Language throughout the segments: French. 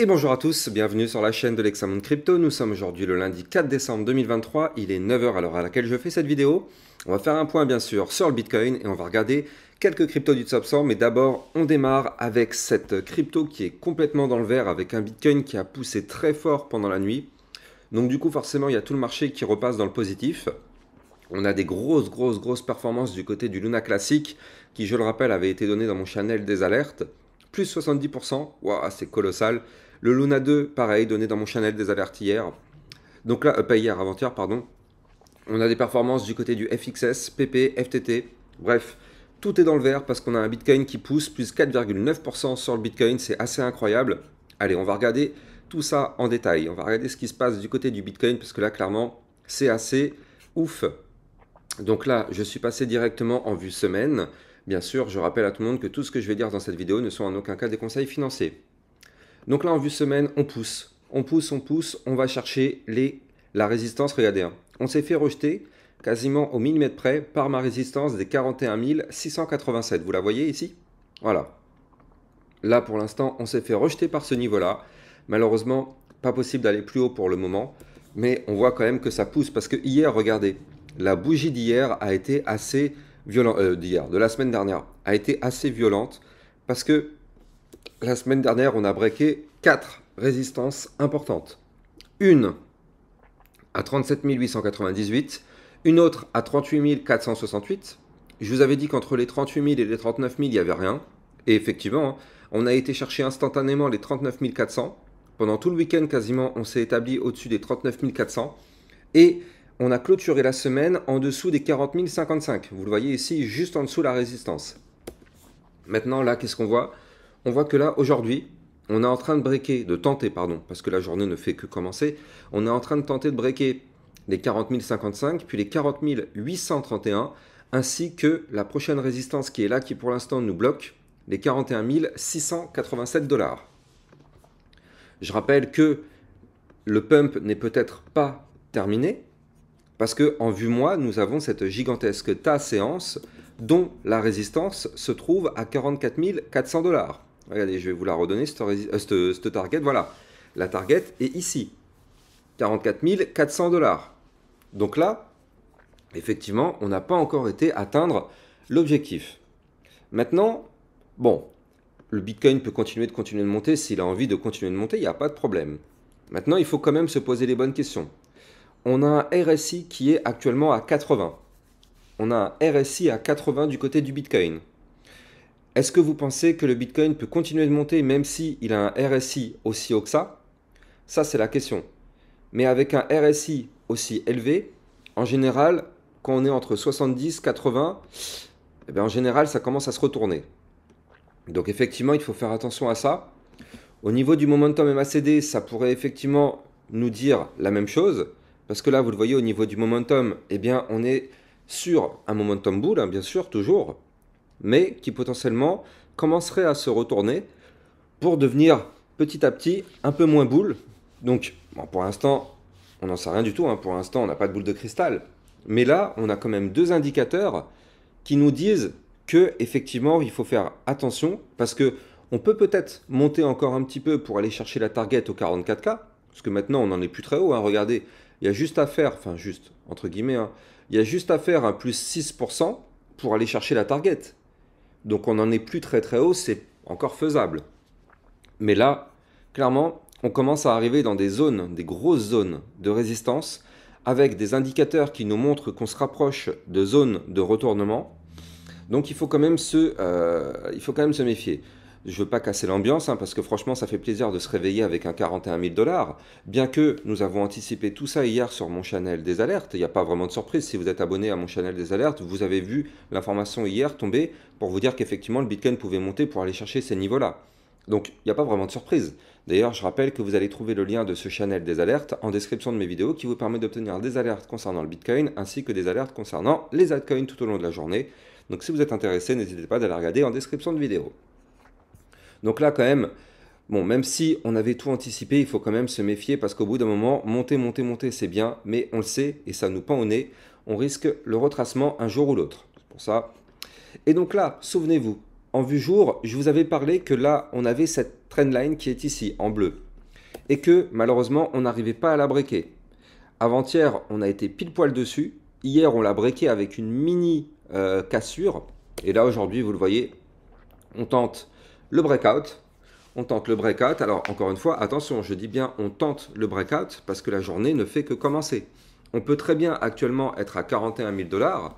Et bonjour à tous, bienvenue sur la chaîne de l'Examen Crypto. Nous sommes aujourd'hui le lundi 4 décembre 2023, il est 9h à l'heure à laquelle je fais cette vidéo. On va faire un point bien sûr sur le Bitcoin et on va regarder quelques cryptos du top 100, mais d'abord on démarre avec cette crypto qui est complètement dans le vert avec un Bitcoin qui a poussé très fort pendant la nuit. Donc du coup forcément il y a tout le marché qui repasse dans le positif. On a des grosses, grosses, grosses performances du côté du Luna classique qui, je le rappelle, avait été donné dans mon channel des alertes. Plus 70%, waouh, c'est colossal. Le Luna 2, pareil, donné dans mon channel des avertis hier. Donc là, euh, pas hier, avant-hier, pardon. On a des performances du côté du FXS, PP, FTT. Bref, tout est dans le vert parce qu'on a un Bitcoin qui pousse, plus 4,9% sur le Bitcoin, c'est assez incroyable. Allez, on va regarder tout ça en détail. On va regarder ce qui se passe du côté du Bitcoin parce que là, clairement, c'est assez ouf. Donc là, je suis passé directement en vue semaine. Bien sûr, je rappelle à tout le monde que tout ce que je vais dire dans cette vidéo ne sont en aucun cas des conseils financiers. Donc là, en vue semaine, on pousse. On pousse, on pousse, on va chercher les, la résistance. Regardez, hein. on s'est fait rejeter quasiment au millimètre près par ma résistance des 41 687. Vous la voyez ici Voilà. Là, pour l'instant, on s'est fait rejeter par ce niveau-là. Malheureusement, pas possible d'aller plus haut pour le moment. Mais on voit quand même que ça pousse. Parce que hier, regardez, la bougie d'hier a été assez violente. Euh, d'hier, de la semaine dernière, a été assez violente. Parce que la semaine dernière, on a breaké quatre résistances importantes. Une à 37 898, une autre à 38 468. Je vous avais dit qu'entre les 38 000 et les 39 000, il n'y avait rien. Et effectivement, hein, on a été chercher instantanément les 39 400. Pendant tout le week-end, quasiment, on s'est établi au-dessus des 39 400. Et on a clôturé la semaine en dessous des 40 055. Vous le voyez ici, juste en dessous la résistance. Maintenant, là, qu'est-ce qu'on voit on voit que là, aujourd'hui, on est en train de breaker, de tenter, pardon, parce que la journée ne fait que commencer, on est en train de tenter de breaker les 40 055, puis les 40 831, ainsi que la prochaine résistance qui est là, qui pour l'instant nous bloque, les 41 687 dollars. Je rappelle que le pump n'est peut-être pas terminé, parce que en vue moi, nous avons cette gigantesque tasse séance dont la résistance se trouve à 44 400 dollars. Regardez, je vais vous la redonner, cette euh, euh, target. Voilà, la target est ici. 44 400 dollars. Donc là, effectivement, on n'a pas encore été atteindre l'objectif. Maintenant, bon, le Bitcoin peut continuer de continuer de monter. S'il a envie de continuer de monter, il n'y a pas de problème. Maintenant, il faut quand même se poser les bonnes questions. On a un RSI qui est actuellement à 80. On a un RSI à 80 du côté du Bitcoin. Est-ce que vous pensez que le Bitcoin peut continuer de monter même s'il il a un RSI aussi haut que ça Ça, c'est la question. Mais avec un RSI aussi élevé, en général, quand on est entre 70 80, eh ben, en général, ça commence à se retourner. Donc effectivement, il faut faire attention à ça. Au niveau du momentum MACD, ça pourrait effectivement nous dire la même chose, parce que là, vous le voyez, au niveau du momentum, eh bien, on est sur un momentum bull, hein, bien sûr, toujours, mais qui potentiellement commencerait à se retourner pour devenir petit à petit un peu moins boule. Donc, pour l'instant, on n'en sait rien du tout. Hein. Pour l'instant, on n'a pas de boule de cristal. Mais là, on a quand même deux indicateurs qui nous disent que effectivement, il faut faire attention parce que on peut peut-être monter encore un petit peu pour aller chercher la target au 44K, parce que maintenant on n'en est plus très haut. Hein. Regardez, il y a juste à faire, enfin juste entre guillemets, hein, il y a juste à faire un plus 6% pour aller chercher la target. Donc on n'en est plus très très haut, c'est encore faisable. Mais là, clairement, on commence à arriver dans des zones, des grosses zones de résistance, avec des indicateurs qui nous montrent qu'on se rapproche de zones de retournement. Donc il faut quand même se, euh, il faut quand même se méfier je veux pas casser l'ambiance, hein, parce que franchement, ça fait plaisir de se réveiller avec un 41 000 dollars. Bien que nous avons anticipé tout ça hier sur mon channel des alertes, il n'y a pas vraiment de surprise. Si vous êtes abonné à mon channel des alertes, vous avez vu l'information hier tomber pour vous dire qu'effectivement, le Bitcoin pouvait monter pour aller chercher ces niveaux-là. Donc, il n'y a pas vraiment de surprise. D'ailleurs, je rappelle que vous allez trouver le lien de ce channel des alertes en description de mes vidéos qui vous permet d'obtenir des alertes concernant le Bitcoin ainsi que des alertes concernant les altcoins tout au long de la journée. Donc si vous êtes intéressé, n'hésitez pas à aller regarder en description de vidéo. Donc là, quand même, bon, même si on avait tout anticipé, il faut quand même se méfier parce qu'au bout d'un moment, monter, monter, monter, c'est bien, mais on le sait et ça nous pend au nez, on risque le retracement un jour ou l'autre. C'est pour ça. Et donc là, souvenez-vous, en vue jour, je vous avais parlé que là, on avait cette trendline qui est ici, en bleu, et que malheureusement, on n'arrivait pas à la breaker. Avant-hier, on a été pile poil dessus. Hier, on l'a briquée avec une mini euh, cassure. Et là, aujourd'hui, vous le voyez, on tente le breakout. On tente le breakout. Alors, encore une fois, attention, je dis bien on tente le breakout parce que la journée ne fait que commencer. On peut très bien actuellement être à 41 000 dollars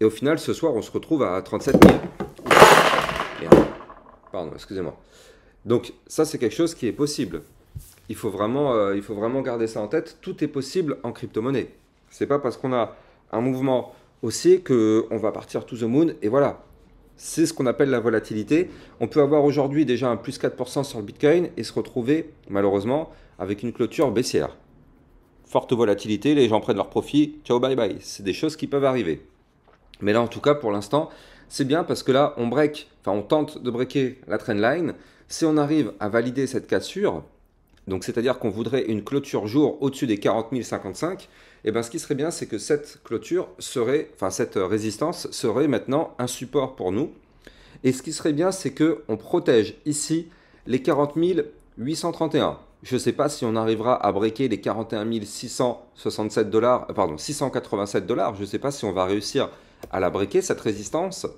et au final, ce soir, on se retrouve à 37 000. Pardon, excusez-moi. Donc, ça, c'est quelque chose qui est possible. Il faut, vraiment, euh, il faut vraiment garder ça en tête. Tout est possible en crypto-monnaie. C'est pas parce qu'on a un mouvement haussier qu'on va partir to the moon et voilà c'est ce qu'on appelle la volatilité. On peut avoir aujourd'hui déjà un plus 4% sur le Bitcoin et se retrouver malheureusement avec une clôture baissière. Forte volatilité, les gens prennent leur profit, ciao bye bye. C'est des choses qui peuvent arriver. Mais là en tout cas pour l'instant, c'est bien parce que là on break, enfin on tente de breaker la line. Si on arrive à valider cette cassure, donc c'est-à-dire qu'on voudrait une clôture jour au-dessus des 40 055, et eh ben, ce qui serait bien, c'est que cette clôture serait, enfin cette euh, résistance serait maintenant un support pour nous. Et ce qui serait bien, c'est que on protège ici les 40 831. Je ne sais pas si on arrivera à briquer les 41 dollars, euh, pardon, 687 dollars. Je ne sais pas si on va réussir à la briquer, cette résistance.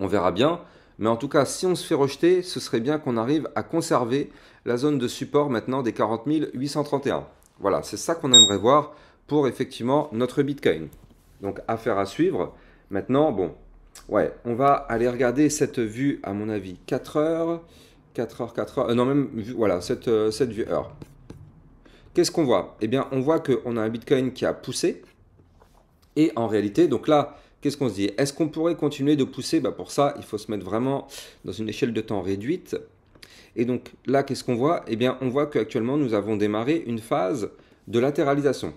On verra bien. Mais en tout cas, si on se fait rejeter, ce serait bien qu'on arrive à conserver la zone de support maintenant des 40 831. Voilà, c'est ça qu'on aimerait voir pour effectivement notre Bitcoin. Donc affaire à suivre. Maintenant, bon, ouais, on va aller regarder cette vue, à mon avis, 4 heures, 4 heures, 4 heures, euh, non même, voilà, cette, euh, cette vue heure. Qu'est-ce qu'on voit Eh bien, on voit qu'on a un Bitcoin qui a poussé. Et en réalité, donc là, qu'est-ce qu'on se dit Est-ce qu'on pourrait continuer de pousser bah Pour ça, il faut se mettre vraiment dans une échelle de temps réduite. Et donc là, qu'est-ce qu'on voit Eh bien, on voit qu'actuellement, nous avons démarré une phase de latéralisation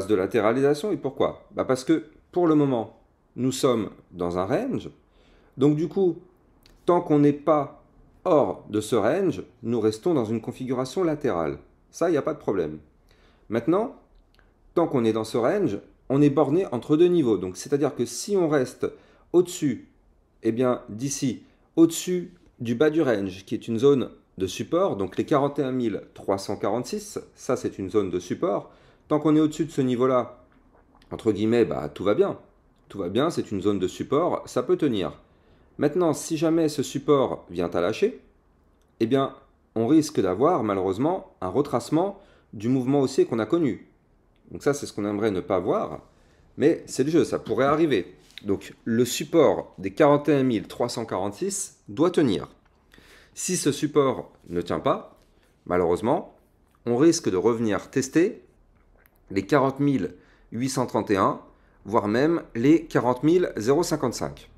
de latéralisation. Et pourquoi bah, Parce que pour le moment, nous sommes dans un range. Donc du coup, tant qu'on n'est pas hors de ce range, nous restons dans une configuration latérale. Ça, il n'y a pas de problème. Maintenant, tant qu'on est dans ce range, on est borné entre deux niveaux. Donc c'est-à-dire que si on reste au-dessus, et eh bien d'ici, au-dessus du bas du range, qui est une zone de support, donc les 41 346, ça c'est une zone de support, Tant qu'on est au-dessus de ce niveau-là, entre guillemets, bah, tout va bien. Tout va bien, c'est une zone de support, ça peut tenir. Maintenant, si jamais ce support vient à lâcher, eh bien, on risque d'avoir malheureusement un retracement du mouvement haussier qu'on a connu. Donc ça, c'est ce qu'on aimerait ne pas voir, mais c'est le jeu, ça pourrait arriver. Donc le support des 41 346 doit tenir. Si ce support ne tient pas, malheureusement, on risque de revenir tester les 40 831, voire même les 40 055.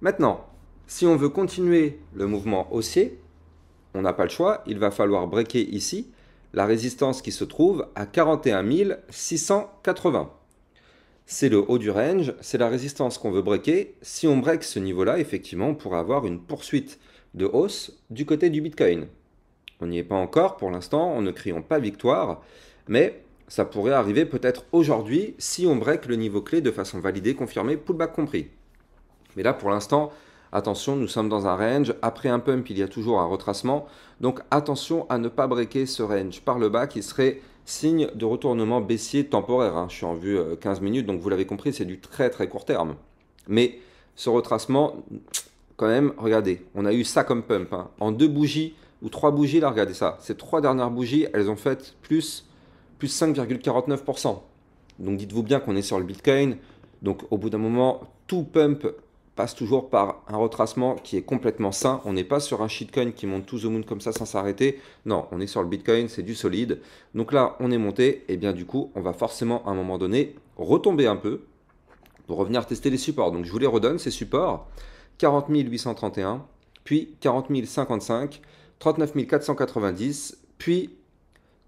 Maintenant, si on veut continuer le mouvement haussier, on n'a pas le choix, il va falloir breaker ici la résistance qui se trouve à 41 680. C'est le haut du range, c'est la résistance qu'on veut breaker. Si on break ce niveau-là, effectivement, on pourra avoir une poursuite de hausse du côté du Bitcoin. On n'y est pas encore pour l'instant, on ne crions pas victoire, mais ça pourrait arriver peut-être aujourd'hui si on break le niveau clé de façon validée, confirmée, pullback compris. Mais là, pour l'instant, attention, nous sommes dans un range. Après un pump, il y a toujours un retracement. Donc attention à ne pas breaker ce range par le bas qui serait signe de retournement baissier temporaire. Hein. Je suis en vue 15 euh, minutes, donc vous l'avez compris, c'est du très très court terme. Mais ce retracement, quand même, regardez, on a eu ça comme pump. Hein. En deux bougies ou trois bougies, là, regardez ça. Ces trois dernières bougies, elles ont fait plus 5,49%. Donc dites-vous bien qu'on est sur le Bitcoin. Donc au bout d'un moment, tout pump passe toujours par un retracement qui est complètement sain. On n'est pas sur un shitcoin qui monte tout au monde comme ça sans s'arrêter. Non, on est sur le Bitcoin, c'est du solide. Donc là, on est monté. Et eh bien du coup, on va forcément à un moment donné retomber un peu pour revenir tester les supports. Donc je vous les redonne, ces supports. 40 831, puis 40 055, 39 490, puis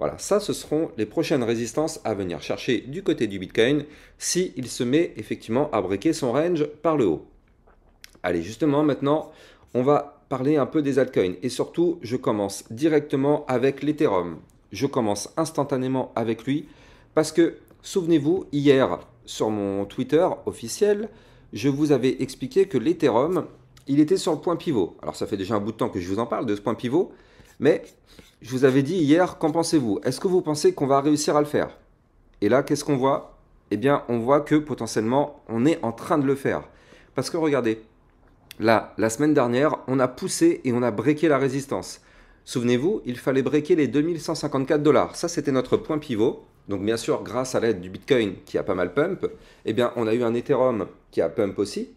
Voilà, ça, ce seront les prochaines résistances à venir chercher du côté du Bitcoin si il se met effectivement à briquer son range par le haut. Allez, justement, maintenant, on va parler un peu des altcoins. Et surtout, je commence directement avec l'Ethereum. Je commence instantanément avec lui parce que, souvenez-vous, hier, sur mon Twitter officiel, je vous avais expliqué que l'Ethereum, il était sur le point pivot. Alors ça fait déjà un bout de temps que je vous en parle de ce point pivot, mais je vous avais dit hier, qu'en pensez-vous Est-ce que vous pensez qu'on va réussir à le faire Et là, qu'est-ce qu'on voit Eh bien, on voit que potentiellement, on est en train de le faire. Parce que regardez, là, la semaine dernière, on a poussé et on a breaké la résistance. Souvenez-vous, il fallait breaker les 2154 dollars. Ça, c'était notre point pivot. Donc bien sûr, grâce à l'aide du Bitcoin qui a pas mal pump, eh bien, on a eu un Ethereum qui a pump aussi.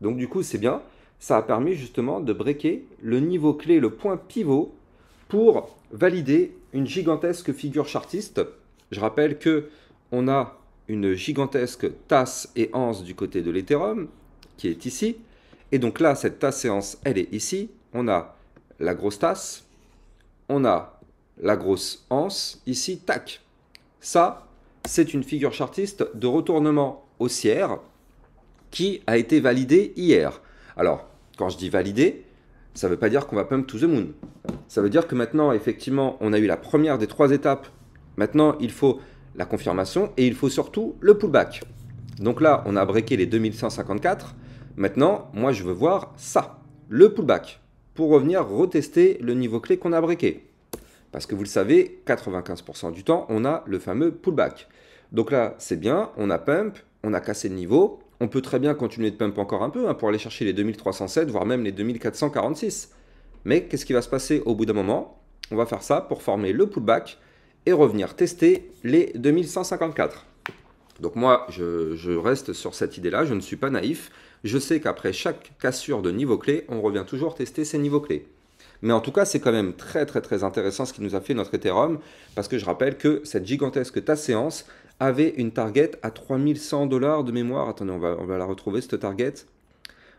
Donc du coup, c'est bien. Ça a permis justement de breaker le niveau clé, le point pivot pour valider une gigantesque figure chartiste. Je rappelle que on a une gigantesque tasse et anse du côté de l'Ethereum qui est ici. Et donc là, cette tasse et anse, elle est ici. On a la grosse tasse, on a la grosse anse ici, tac. Ça, c'est une figure chartiste de retournement haussière qui a été validée hier. Alors, quand je dis validée, ça ne veut pas dire qu'on va pump to the moon. Ça veut dire que maintenant, effectivement, on a eu la première des trois étapes. Maintenant, il faut la confirmation et il faut surtout le pullback. Donc là, on a breaké les 2154. Maintenant, moi, je veux voir ça, le pullback, pour revenir retester le niveau clé qu'on a breaké. Parce que vous le savez, 95% du temps, on a le fameux pullback. Donc là, c'est bien, on a pump, on a cassé le niveau, on peut très bien continuer de pump encore un peu hein, pour aller chercher les 2307, voire même les 2446. Mais qu'est-ce qui va se passer au bout d'un moment On va faire ça pour former le pullback et revenir tester les 2154. Donc moi, je, reste sur cette idée-là, je ne suis pas naïf. Je sais qu'après chaque cassure de niveau clé, on revient toujours tester ces niveaux clés. Mais en tout cas, c'est quand même très très très intéressant ce qui nous a fait notre Ethereum, parce que je rappelle que cette gigantesque ta séance, avait une target à 3100 dollars de mémoire. Attendez, on va, la retrouver, cette target.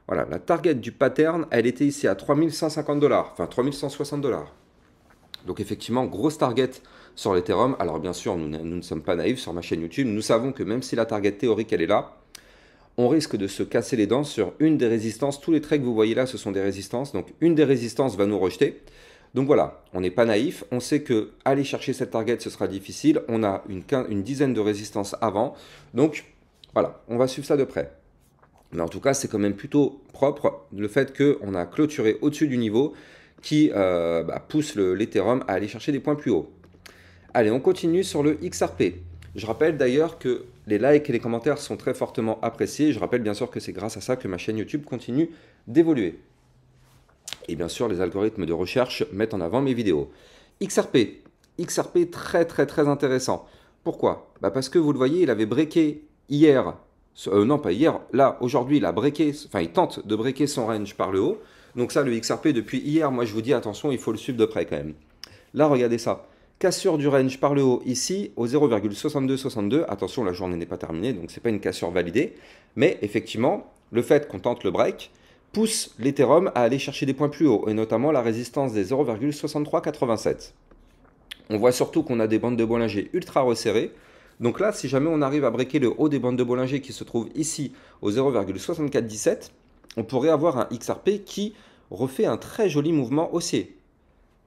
Voilà, la target du pattern, elle était ici à 3150 dollars, enfin 3160 dollars. Donc effectivement, grosse target sur l'Ethereum. Alors bien sûr, nous, nous, ne sommes pas naïfs sur ma chaîne YouTube. Nous savons que même si la target théorique, elle est là, on risque de se casser les dents sur une des résistances. Tous les traits que vous voyez là, ce sont des résistances. Donc une des résistances va nous rejeter. Donc voilà, on n'est pas naïf, on sait que aller chercher cette target ce sera difficile, on a une, dizaine de résistances avant, donc voilà, on va suivre ça de près. Mais en tout cas, c'est quand même plutôt propre le fait qu'on a clôturé au-dessus du niveau qui euh, bah, pousse l'Ethereum à aller chercher des points plus hauts. Allez, on continue sur le XRP. Je rappelle d'ailleurs que les likes et les commentaires sont très fortement appréciés. Je rappelle bien sûr que c'est grâce à ça que ma chaîne YouTube continue d'évoluer. Et bien sûr, les algorithmes de recherche mettent en avant mes vidéos. XRP. XRP très très très intéressant. Pourquoi bah, Parce que vous le voyez, il avait breaké hier, euh, non pas hier, là aujourd'hui il a breaké, enfin il tente de breaker son range par le haut. Donc ça le XRP depuis hier, moi je vous dis attention, il faut le suivre de près quand même. Là regardez ça, cassure du range par le haut ici au 0,6262. Attention, la journée n'est pas terminée, donc c'est pas une cassure validée, mais effectivement, le fait qu'on tente le break, pousse l'Ethereum à aller chercher des points plus hauts, et notamment la résistance des 0,6387. On voit surtout qu'on a des bandes de Bollinger ultra resserrées. Donc là, si jamais on arrive à briquer le haut des bandes de Bollinger qui se trouve ici au 0,6417, on pourrait avoir un XRP qui refait un très joli mouvement haussier.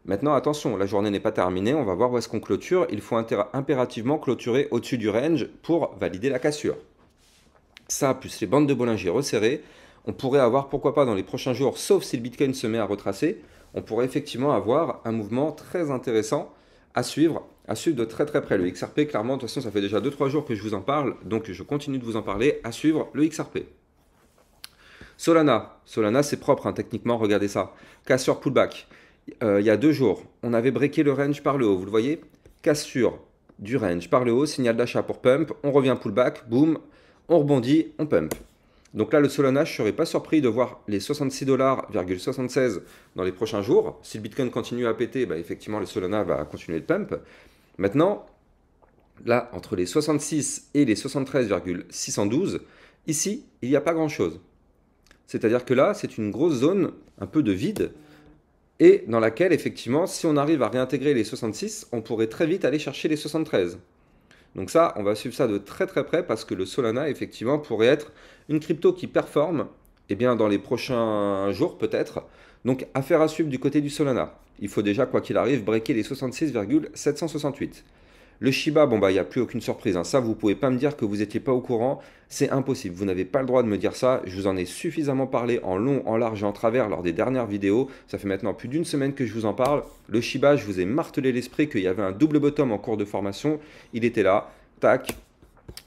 Maintenant, attention, la journée n'est pas terminée, on va voir où est-ce qu'on clôture. Il faut impérativement clôturer au-dessus du range pour valider la cassure. Ça, plus les bandes de Bollinger resserrées, on pourrait avoir, pourquoi pas dans les prochains jours, sauf si le Bitcoin se met à retracer, on pourrait effectivement avoir un mouvement très intéressant à suivre, à suivre de très très près. Le XRP, clairement, de toute façon, ça fait déjà 2-3 jours que je vous en parle, donc je continue de vous en parler, à suivre le XRP. Solana, Solana c'est propre hein, techniquement, regardez ça. Cassure pullback. Euh, il y a deux jours, on avait breaké le range par le haut, vous le voyez Cassure du range par le haut, signal d'achat pour pump, on revient pullback, boum, on rebondit, on pump. Donc là, le Solana, je ne serais pas surpris de voir les 66,76$ dans les prochains jours. Si le Bitcoin continue à péter, bah, effectivement, le Solana va continuer de pump. Maintenant, là, entre les 66 et les 73,612, ici, il n'y a pas grand-chose. C'est-à-dire que là, c'est une grosse zone un peu de vide et dans laquelle, effectivement, si on arrive à réintégrer les 66, on pourrait très vite aller chercher les 73. Donc ça, on va suivre ça de très très près parce que le Solana, effectivement, pourrait être une crypto qui performe, eh bien, dans les prochains jours peut-être. Donc, affaire à suivre du côté du Solana. Il faut déjà, quoi qu'il arrive, breaker les 66,768. Le Shiba, bon bah il n'y a plus aucune surprise. Hein. Ça, vous pouvez pas me dire que vous n'étiez pas au courant. C'est impossible. Vous n'avez pas le droit de me dire ça. Je vous en ai suffisamment parlé en long, en large et en travers lors des dernières vidéos. Ça fait maintenant plus d'une semaine que je vous en parle. Le Shiba, je vous ai martelé l'esprit qu'il y avait un double bottom en cours de formation. Il était là. Tac,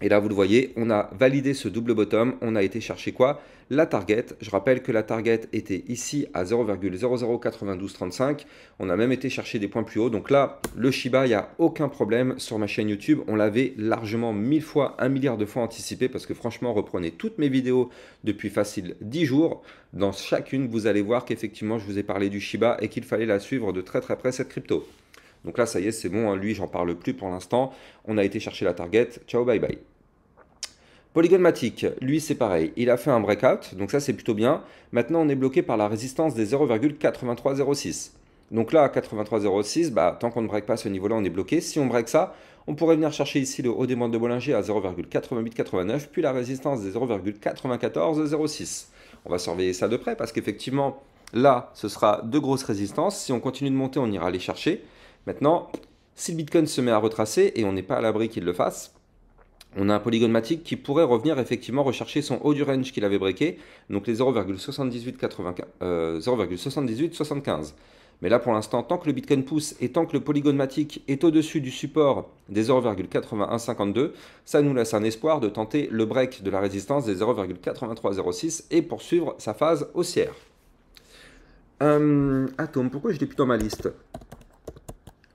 et là, vous le voyez, on a validé ce double bottom. On a été chercher quoi La target. Je rappelle que la target était ici à 0,009235. On a même été chercher des points plus hauts. Donc là, le Shiba, il n'y a aucun problème sur ma chaîne YouTube. On l'avait largement mille fois, un milliard de fois anticipé parce que franchement, reprenez toutes mes vidéos depuis facile 10 jours. Dans chacune, vous allez voir qu'effectivement, je vous ai parlé du Shiba et qu'il fallait la suivre de très très près cette crypto. Donc là, ça y est, c'est bon, hein. lui, j'en parle plus pour l'instant. On a été chercher la target. Ciao, bye bye. Polygon lui c'est pareil, il a fait un breakout, donc ça c'est plutôt bien. Maintenant on est bloqué par la résistance des 0,8306. Donc là, 83,06, bah, tant qu'on ne break pas ce niveau-là, on est bloqué. Si on break ça, on pourrait venir chercher ici le haut des bandes de Bollinger à 0,8889, puis la résistance des 0,9406. On va surveiller ça de près parce qu'effectivement, là, ce sera deux grosses résistances. Si on continue de monter, on ira les chercher. Maintenant, si le Bitcoin se met à retracer, et on n'est pas à l'abri qu'il le fasse, on a un polygonmatique qui pourrait revenir effectivement rechercher son haut du range qu'il avait breaké, donc les 0,7875. Euh, mais là, pour l'instant, tant que le Bitcoin pousse et tant que le polygonmatique est au-dessus du support des 0,8152, ça nous laisse un espoir de tenter le break de la résistance des 0,8306 et poursuivre sa phase haussière. Euh, Atom, pourquoi je l'ai plus dans ma liste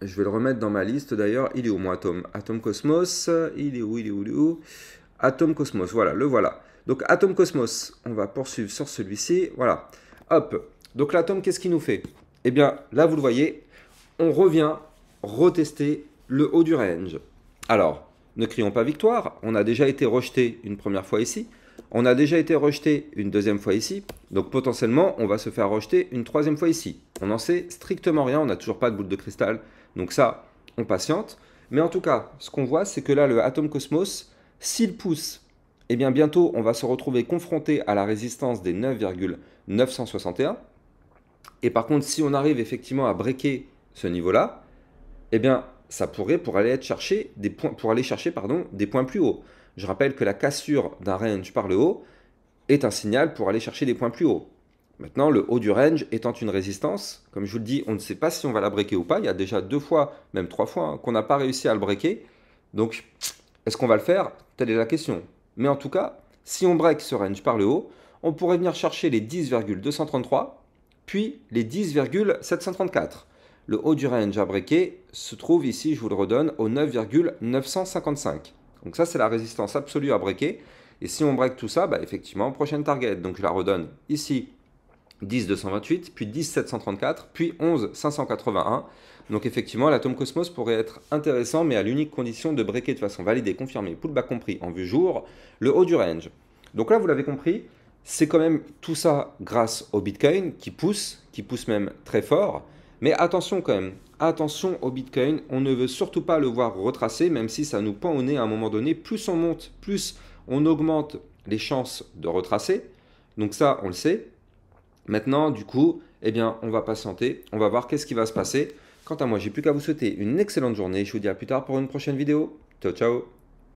je vais le remettre dans ma liste d'ailleurs. Il est où mon atome Atom Cosmos. Euh, il est où Il est où Il où Atome Cosmos. Voilà, le voilà. Donc Atom Cosmos, on va poursuivre sur celui-ci. Voilà. Hop. Donc l'atome, qu'est-ce qu'il nous fait Eh bien, là, vous le voyez, on revient retester le haut du range. Alors, ne crions pas victoire. On a déjà été rejeté une première fois ici. On a déjà été rejeté une deuxième fois ici, donc potentiellement on va se faire rejeter une troisième fois ici. On n'en sait strictement rien, on n'a toujours pas de boule de cristal, donc ça, on patiente. Mais en tout cas, ce qu'on voit, c'est que là, le Atome Cosmos, s'il pousse, eh bien bientôt, on va se retrouver confronté à la résistance des 9,961. Et par contre, si on arrive effectivement à breaker ce niveau-là, eh bien, ça pourrait pour aller, être chercher des points, pour aller chercher pardon, des points plus hauts. Je rappelle que la cassure d'un range par le haut est un signal pour aller chercher des points plus hauts. Maintenant, le haut du range étant une résistance, comme je vous le dis, on ne sait pas si on va la breaker ou pas. Il y a déjà deux fois, même trois fois, hein, qu'on n'a pas réussi à le breaker. Donc, est-ce qu'on va le faire Telle est la question. Mais en tout cas, si on break ce range par le haut, on pourrait venir chercher les 10,233, puis les 10,734. Le haut du range à breaker se trouve ici, je vous le redonne, au 9,955. Donc ça, c'est la résistance absolue à breaker. Et si on break tout ça, bah, effectivement, prochaine target. Donc je la redonne ici, 228 puis 734 puis 11 581 Donc effectivement, l'atome Cosmos pourrait être intéressant, mais à l'unique condition de breaker de façon validée, confirmée, pullback compris, en vue jour, le haut du range. Donc là, vous l'avez compris, c'est quand même tout ça grâce au Bitcoin qui pousse, qui pousse même très fort. Mais attention quand même, attention au Bitcoin, on ne veut surtout pas le voir retracer, même si ça nous pend au nez à un moment donné. Plus on monte, plus on augmente les chances de retracer. Donc ça, on le sait. Maintenant, du coup, eh bien, on va patienter, on va voir qu'est-ce qui va se passer. Quant à moi, j'ai plus qu'à vous souhaiter une excellente journée. Je vous dis à plus tard pour une prochaine vidéo. Ciao, ciao